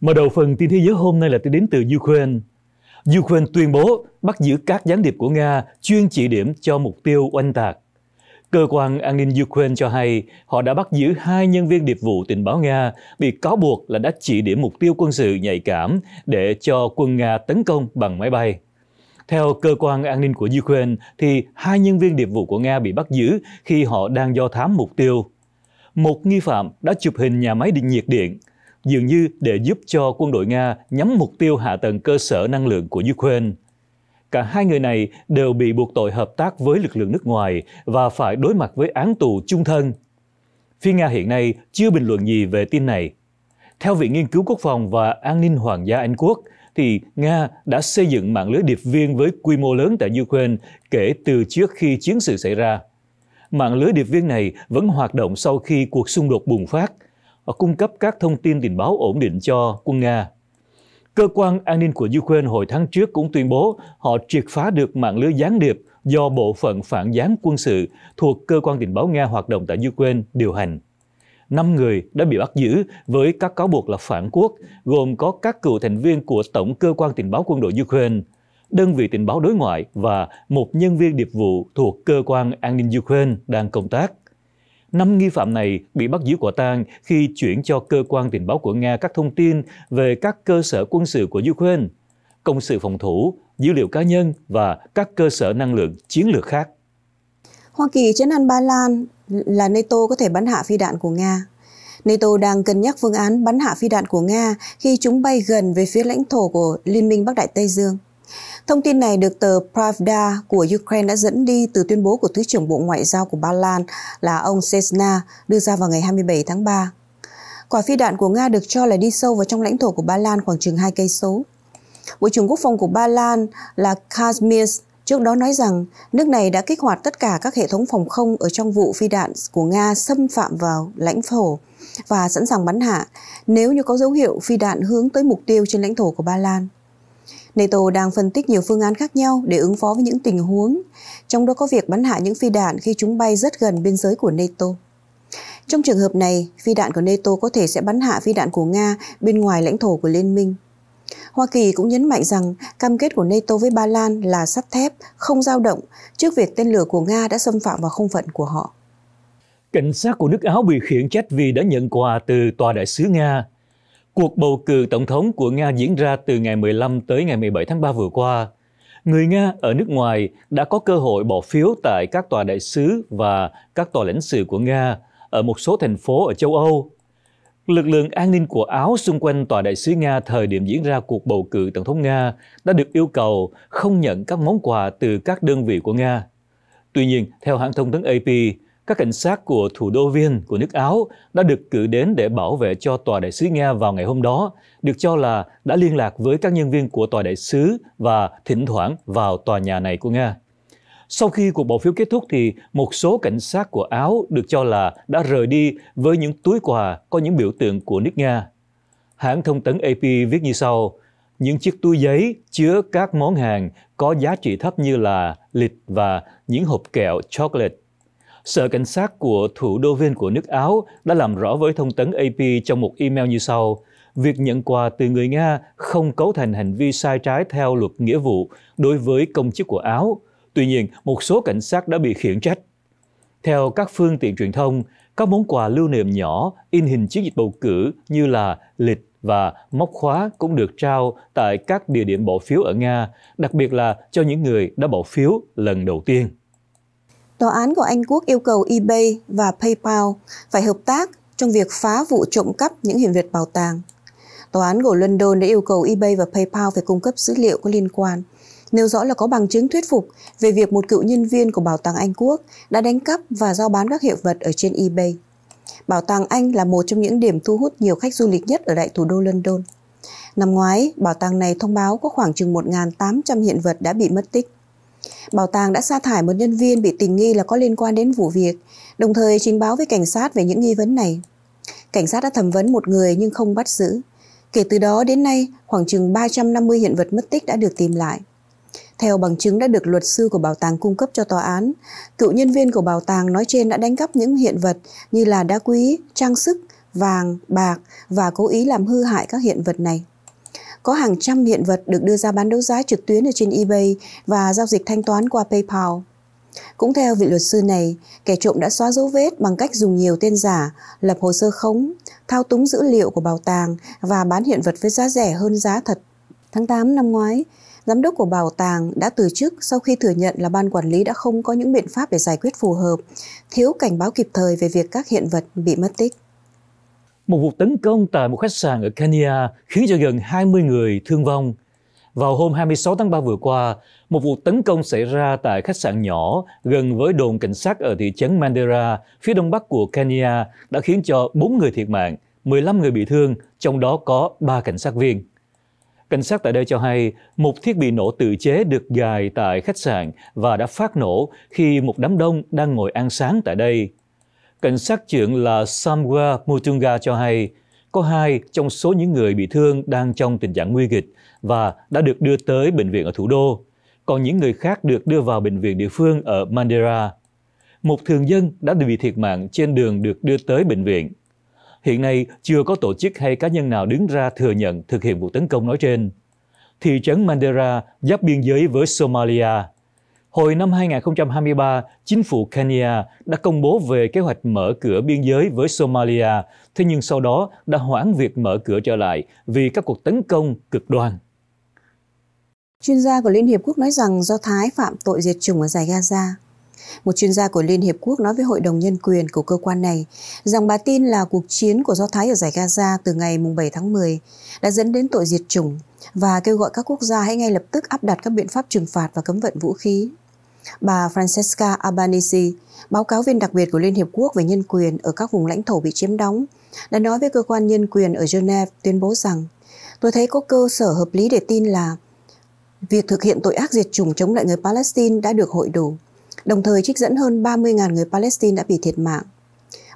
Mở đầu phần tin thế giới hôm nay là tôi đến từ Ukraine. Ukraine tuyên bố bắt giữ các gián điệp của Nga chuyên chỉ điểm cho mục tiêu oanh tạc. Cơ quan an ninh Ukraine cho hay họ đã bắt giữ hai nhân viên điệp vụ tình báo Nga bị cáo buộc là đã chỉ điểm mục tiêu quân sự nhạy cảm để cho quân Nga tấn công bằng máy bay. Theo cơ quan an ninh của Ukraine, thì hai nhân viên điệp vụ của Nga bị bắt giữ khi họ đang do thám mục tiêu. Một nghi phạm đã chụp hình nhà máy điện nhiệt điện dường như để giúp cho quân đội Nga nhắm mục tiêu hạ tầng cơ sở năng lượng của Ukraine. Cả hai người này đều bị buộc tội hợp tác với lực lượng nước ngoài và phải đối mặt với án tù chung thân. Phía Nga hiện nay chưa bình luận gì về tin này. Theo Viện Nghiên cứu Quốc phòng và An ninh Hoàng gia Anh Quốc, thì Nga đã xây dựng mạng lưới điệp viên với quy mô lớn tại Ukraine kể từ trước khi chiến sự xảy ra. Mạng lưới điệp viên này vẫn hoạt động sau khi cuộc xung đột bùng phát – cung cấp các thông tin tình báo ổn định cho quân Nga. Cơ quan an ninh của Ukraine hồi tháng trước cũng tuyên bố họ triệt phá được mạng lưới gián điệp do bộ phận phản gián quân sự thuộc cơ quan tình báo Nga hoạt động tại Ukraine điều hành. Năm người đã bị bắt giữ với các cáo buộc là phản quốc, gồm có các cựu thành viên của Tổng cơ quan tình báo quân đội Ukraine, đơn vị tình báo đối ngoại và một nhân viên điệp vụ thuộc cơ quan an ninh Ukraine đang công tác. Năm nghi phạm này bị bắt giữ quả tang khi chuyển cho cơ quan tình báo của Nga các thông tin về các cơ sở quân sự của Ukraine, công sự phòng thủ, dữ liệu cá nhân và các cơ sở năng lượng chiến lược khác. Hoa Kỳ chấn an Ba Lan là NATO có thể bắn hạ phi đạn của Nga. NATO đang cân nhắc phương án bắn hạ phi đạn của Nga khi chúng bay gần về phía lãnh thổ của Liên minh Bắc Đại Tây Dương. Thông tin này được tờ Pravda của Ukraine đã dẫn đi từ tuyên bố của Thứ trưởng Bộ Ngoại giao của Ba Lan là ông Sesna đưa ra vào ngày 27 tháng 3. Quả phi đạn của Nga được cho là đi sâu vào trong lãnh thổ của Ba Lan khoảng chừng 2 cây số. Bộ trưởng Quốc phòng của Ba Lan là Kazmierz trước đó nói rằng nước này đã kích hoạt tất cả các hệ thống phòng không ở trong vụ phi đạn của Nga xâm phạm vào lãnh thổ và sẵn sàng bắn hạ nếu như có dấu hiệu phi đạn hướng tới mục tiêu trên lãnh thổ của Ba Lan. NATO đang phân tích nhiều phương án khác nhau để ứng phó với những tình huống, trong đó có việc bắn hạ những phi đạn khi chúng bay rất gần biên giới của NATO. Trong trường hợp này, phi đạn của NATO có thể sẽ bắn hạ phi đạn của Nga bên ngoài lãnh thổ của liên minh. Hoa Kỳ cũng nhấn mạnh rằng cam kết của NATO với Ba Lan là sắt thép, không dao động trước việc tên lửa của Nga đã xâm phạm vào không phận của họ. Cảnh sát của nước Áo bị khiển trách vì đã nhận quà từ tòa đại sứ Nga Cuộc bầu cử tổng thống của Nga diễn ra từ ngày 15 tới ngày 17 tháng 3 vừa qua. Người Nga ở nước ngoài đã có cơ hội bỏ phiếu tại các tòa đại sứ và các tòa lãnh sự của Nga ở một số thành phố ở châu Âu. Lực lượng an ninh của Áo xung quanh tòa đại sứ Nga thời điểm diễn ra cuộc bầu cử tổng thống Nga đã được yêu cầu không nhận các món quà từ các đơn vị của Nga. Tuy nhiên, theo hãng thông tấn AP, các cảnh sát của thủ đô Viên của nước Áo đã được cử đến để bảo vệ cho tòa đại sứ Nga vào ngày hôm đó, được cho là đã liên lạc với các nhân viên của tòa đại sứ và thỉnh thoảng vào tòa nhà này của Nga. Sau khi cuộc bỏ phiếu kết thúc thì một số cảnh sát của Áo được cho là đã rời đi với những túi quà có những biểu tượng của nước Nga. Hãng thông tấn AP viết như sau, những chiếc túi giấy chứa các món hàng có giá trị thấp như là lịch và những hộp kẹo chocolate Sở Cảnh sát của thủ đô Viên của nước Áo đã làm rõ với thông tấn AP trong một email như sau. Việc nhận quà từ người Nga không cấu thành hành vi sai trái theo luật nghĩa vụ đối với công chức của Áo. Tuy nhiên, một số cảnh sát đã bị khiển trách. Theo các phương tiện truyền thông, các món quà lưu niệm nhỏ in hình chiến dịch bầu cử như là lịch và móc khóa cũng được trao tại các địa điểm bỏ phiếu ở Nga, đặc biệt là cho những người đã bỏ phiếu lần đầu tiên. Tòa án của Anh Quốc yêu cầu eBay và PayPal phải hợp tác trong việc phá vụ trộm cắp những hiện vật bảo tàng. Tòa án của London đã yêu cầu eBay và PayPal phải cung cấp dữ liệu có liên quan, nêu rõ là có bằng chứng thuyết phục về việc một cựu nhân viên của Bảo tàng Anh Quốc đã đánh cắp và giao bán các hiện vật ở trên eBay. Bảo tàng Anh là một trong những điểm thu hút nhiều khách du lịch nhất ở đại thủ đô London. Năm ngoái, bảo tàng này thông báo có khoảng chừng 1.800 hiện vật đã bị mất tích. Bảo tàng đã sa thải một nhân viên bị tình nghi là có liên quan đến vụ việc, đồng thời trình báo với cảnh sát về những nghi vấn này. Cảnh sát đã thẩm vấn một người nhưng không bắt giữ. Kể từ đó đến nay, khoảng chừng 350 hiện vật mất tích đã được tìm lại. Theo bằng chứng đã được luật sư của bảo tàng cung cấp cho tòa án, cựu nhân viên của bảo tàng nói trên đã đánh cắp những hiện vật như là đá quý, trang sức, vàng, bạc và cố ý làm hư hại các hiện vật này. Có hàng trăm hiện vật được đưa ra bán đấu giá trực tuyến ở trên eBay và giao dịch thanh toán qua PayPal. Cũng theo vị luật sư này, kẻ trộm đã xóa dấu vết bằng cách dùng nhiều tên giả, lập hồ sơ khống, thao túng dữ liệu của bảo tàng và bán hiện vật với giá rẻ hơn giá thật. Tháng 8 năm ngoái, giám đốc của bảo tàng đã từ chức sau khi thừa nhận là ban quản lý đã không có những biện pháp để giải quyết phù hợp, thiếu cảnh báo kịp thời về việc các hiện vật bị mất tích. Một vụ tấn công tại một khách sạn ở Kenya khiến cho gần 20 người thương vong. Vào hôm 26 tháng 3 vừa qua, một vụ tấn công xảy ra tại khách sạn nhỏ gần với đồn cảnh sát ở thị trấn Mandera, phía đông bắc của Kenya, đã khiến cho 4 người thiệt mạng, 15 người bị thương, trong đó có 3 cảnh sát viên. Cảnh sát tại đây cho hay một thiết bị nổ tự chế được gài tại khách sạn và đã phát nổ khi một đám đông đang ngồi ăn sáng tại đây cảnh sát trưởng là Samwa Mutunga cho hay có hai trong số những người bị thương đang trong tình trạng nguy kịch và đã được đưa tới bệnh viện ở thủ đô, còn những người khác được đưa vào bệnh viện địa phương ở Mandera. Một thường dân đã bị thiệt mạng trên đường được đưa tới bệnh viện. Hiện nay, chưa có tổ chức hay cá nhân nào đứng ra thừa nhận thực hiện vụ tấn công nói trên. Thị trấn Mandera giáp biên giới với Somalia. Hồi năm 2023, chính phủ Kenya đã công bố về kế hoạch mở cửa biên giới với Somalia, thế nhưng sau đó đã hoãn việc mở cửa trở lại vì các cuộc tấn công cực đoan. Chuyên gia của Liên Hiệp Quốc nói rằng do Thái phạm tội diệt chủng ở giải Gaza. Một chuyên gia của Liên Hiệp Quốc nói với Hội đồng Nhân quyền của cơ quan này rằng bà tin là cuộc chiến của Do Thái ở giải Gaza từ ngày 7 tháng 10 đã dẫn đến tội diệt chủng và kêu gọi các quốc gia hãy ngay lập tức áp đặt các biện pháp trừng phạt và cấm vận vũ khí. Bà Francesca Albanese, báo cáo viên đặc biệt của Liên Hiệp Quốc về nhân quyền ở các vùng lãnh thổ bị chiếm đóng, đã nói với cơ quan nhân quyền ở Geneva tuyên bố rằng Tôi thấy có cơ sở hợp lý để tin là việc thực hiện tội ác diệt chủng chống lại người Palestine đã được hội đủ, đồng thời trích dẫn hơn 30.000 người Palestine đã bị thiệt mạng.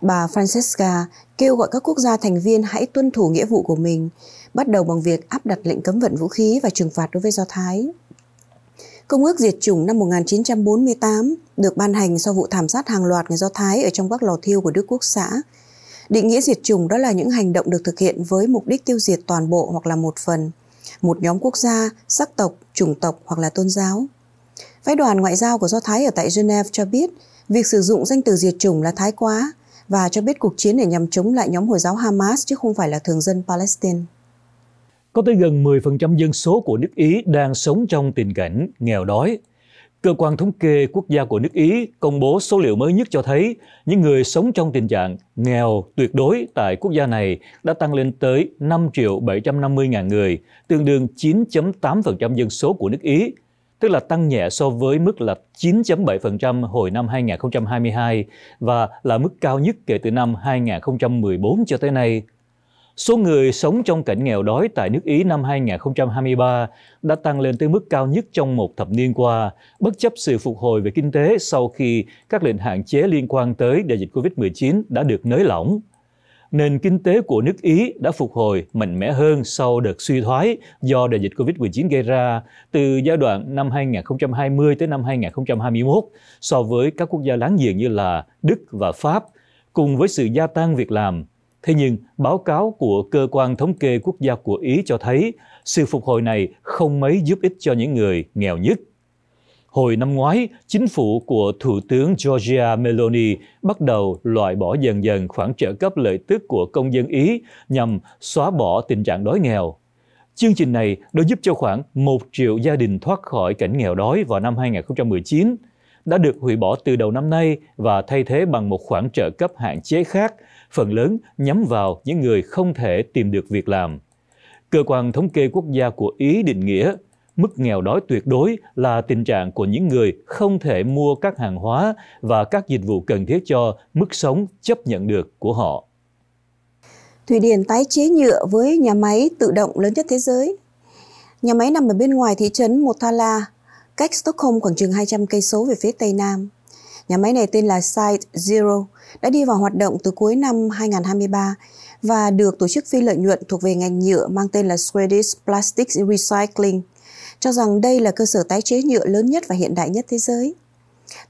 Bà Francesca kêu gọi các quốc gia thành viên hãy tuân thủ nghĩa vụ của mình, bắt đầu bằng việc áp đặt lệnh cấm vận vũ khí và trừng phạt đối với Do Thái. Công ước diệt chủng năm 1948 được ban hành sau vụ thảm sát hàng loạt người Do Thái ở trong các lò thiêu của Đức Quốc xã. Định nghĩa diệt chủng đó là những hành động được thực hiện với mục đích tiêu diệt toàn bộ hoặc là một phần, một nhóm quốc gia, sắc tộc, chủng tộc hoặc là tôn giáo. Phái đoàn ngoại giao của Do Thái ở tại Geneva cho biết việc sử dụng danh từ diệt chủng là thái quá và cho biết cuộc chiến để nhằm chống lại nhóm Hồi giáo Hamas chứ không phải là thường dân Palestine có tới gần 10% dân số của nước Ý đang sống trong tình cảnh nghèo đói. Cơ quan thống kê quốc gia của nước Ý công bố số liệu mới nhất cho thấy những người sống trong tình trạng nghèo tuyệt đối tại quốc gia này đã tăng lên tới 5 triệu 750 ngàn người, tương đương 9.8% dân số của nước Ý, tức là tăng nhẹ so với mức là 9.7% hồi năm 2022 và là mức cao nhất kể từ năm 2014 cho tới nay. Số người sống trong cảnh nghèo đói tại nước Ý năm 2023 đã tăng lên tới mức cao nhất trong một thập niên qua, bất chấp sự phục hồi về kinh tế sau khi các lệnh hạn chế liên quan tới đại dịch COVID-19 đã được nới lỏng. Nền kinh tế của nước Ý đã phục hồi mạnh mẽ hơn sau đợt suy thoái do đại dịch COVID-19 gây ra từ giai đoạn năm 2020 tới năm 2021 so với các quốc gia láng giềng như là Đức và Pháp, cùng với sự gia tăng việc làm Thế nhưng, báo cáo của Cơ quan Thống kê Quốc gia của Ý cho thấy sự phục hồi này không mấy giúp ích cho những người nghèo nhất. Hồi năm ngoái, chính phủ của Thủ tướng Giorgia Meloni bắt đầu loại bỏ dần dần khoản trợ cấp lợi tức của công dân Ý nhằm xóa bỏ tình trạng đói nghèo. Chương trình này đã giúp cho khoảng 1 triệu gia đình thoát khỏi cảnh nghèo đói vào năm 2019, đã được hủy bỏ từ đầu năm nay và thay thế bằng một khoản trợ cấp hạn chế khác – phần lớn nhắm vào những người không thể tìm được việc làm. Cơ quan thống kê quốc gia của Ý định nghĩa mức nghèo đói tuyệt đối là tình trạng của những người không thể mua các hàng hóa và các dịch vụ cần thiết cho mức sống chấp nhận được của họ. Thụy Điển tái chế nhựa với nhà máy tự động lớn nhất thế giới. Nhà máy nằm ở bên ngoài thị trấn Motala, cách Stockholm khoảng chừng 200 cây số về phía tây nam. Nhà máy này tên là Site Zero, đã đi vào hoạt động từ cuối năm 2023 và được tổ chức phi lợi nhuận thuộc về ngành nhựa mang tên là Swedish Plastics Recycling, cho rằng đây là cơ sở tái chế nhựa lớn nhất và hiện đại nhất thế giới.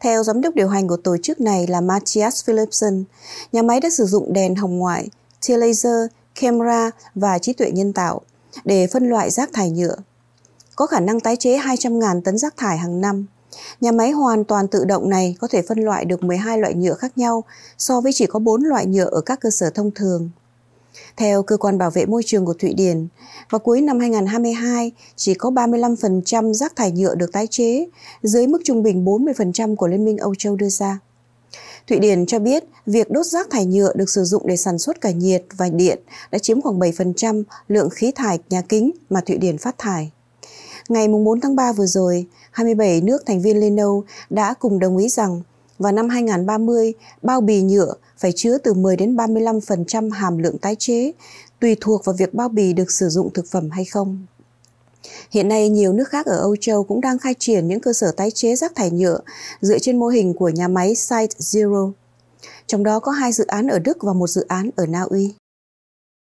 Theo giám đốc điều hành của tổ chức này là Matthias Philipson, nhà máy đã sử dụng đèn hồng ngoại, tia laser, camera và trí tuệ nhân tạo để phân loại rác thải nhựa. Có khả năng tái chế 200.000 tấn rác thải hàng năm – Nhà máy hoàn toàn tự động này có thể phân loại được 12 loại nhựa khác nhau so với chỉ có 4 loại nhựa ở các cơ sở thông thường. Theo Cơ quan Bảo vệ Môi trường của Thụy Điển, vào cuối năm 2022, chỉ có 35% rác thải nhựa được tái chế, dưới mức trung bình 40% của Liên minh Âu Châu đưa ra. Thụy Điển cho biết việc đốt rác thải nhựa được sử dụng để sản xuất cả nhiệt và điện đã chiếm khoảng 7% lượng khí thải nhà kính mà Thụy Điển phát thải. Ngày 4 tháng 3 vừa rồi, 27 nước thành viên Liên Âu đã cùng đồng ý rằng vào năm 2030, bao bì nhựa phải chứa từ 10 đến 35% hàm lượng tái chế, tùy thuộc vào việc bao bì được sử dụng thực phẩm hay không. Hiện nay, nhiều nước khác ở Âu Châu cũng đang khai triển những cơ sở tái chế rác thải nhựa dựa trên mô hình của nhà máy Site Zero. Trong đó có hai dự án ở Đức và một dự án ở Na Uy.